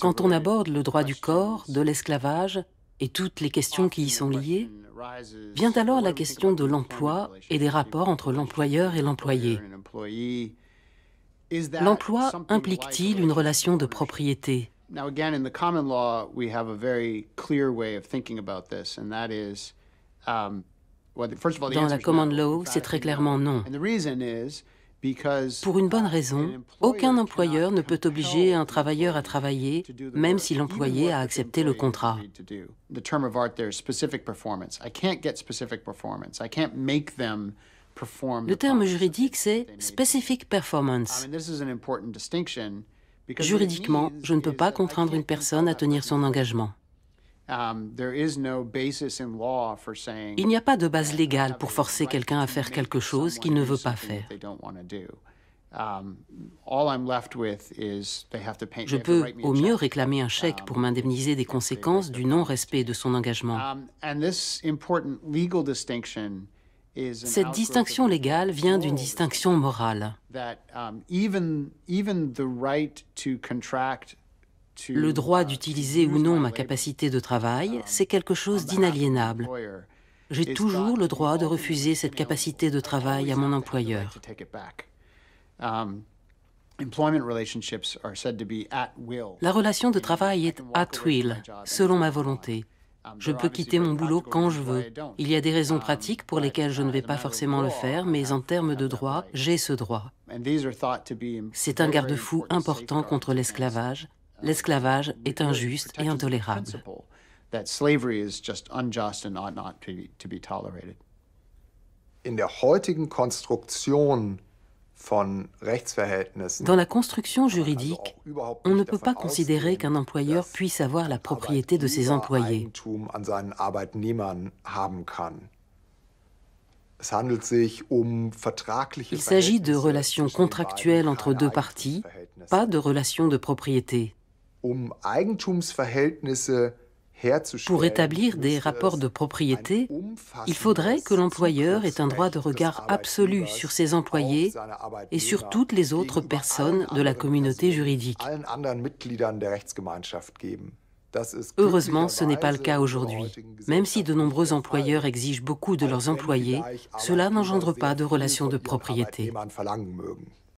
Quand on aborde le droit du corps, de l'esclavage et toutes les questions qui y sont liées, vient alors la question de l'emploi et des rapports entre l'employeur et l'employé. L'emploi implique-t-il une relation de propriété Dans la common law, c'est très clairement non. Pour une bonne raison, aucun employeur ne peut obliger un travailleur à travailler, même si l'employé a accepté le contrat. Le terme juridique, c'est specific performance. Juridiquement, je ne peux pas contraindre une personne à tenir son engagement. Um, Il n'y a pas de base légale pour forcer quelqu'un à faire quelque chose qu'il ne veut pas faire. Je peux au mieux réclamer un chèque pour um, m'indemniser des conséquences du non-respect de son engagement. Um, Cette distinction légale vient d'une distinction morale. Le droit uh, d'utiliser ou non ma capacité de travail, um, c'est quelque chose d'inaliénable. J'ai toujours le droit de refuser cette capacité de travail à mon employeur. Um, La relation de travail est at will, selon ma volonté. Um, je peux quitter mon boulot quand je veux. Il y a des raisons pratiques pour lesquelles je ne uh, vais pas forcément le faire, mais uh, en termes de droit, j'ai ce droit. C'est un garde-fou important contre l'esclavage l'esclavage um, est injuste et intolérable. Dans la construction juridique, on ne peut pas considérer qu'un employeur puisse avoir la propriété de ses employés. Um Il s'agit de relations contractuelles entre deux parties, pas de relations de propriété. Um Pour établir des rapports de propriété, il faudrait que l'employeur ait un droit de regard absolu sur ses employés et sur toutes les autres personnes de la communauté juridique. Heureusement, ce n'est pas le cas aujourd'hui. Même si de nombreux employeurs exigent beaucoup de leurs employés, cela n'engendre pas de relations de propriété.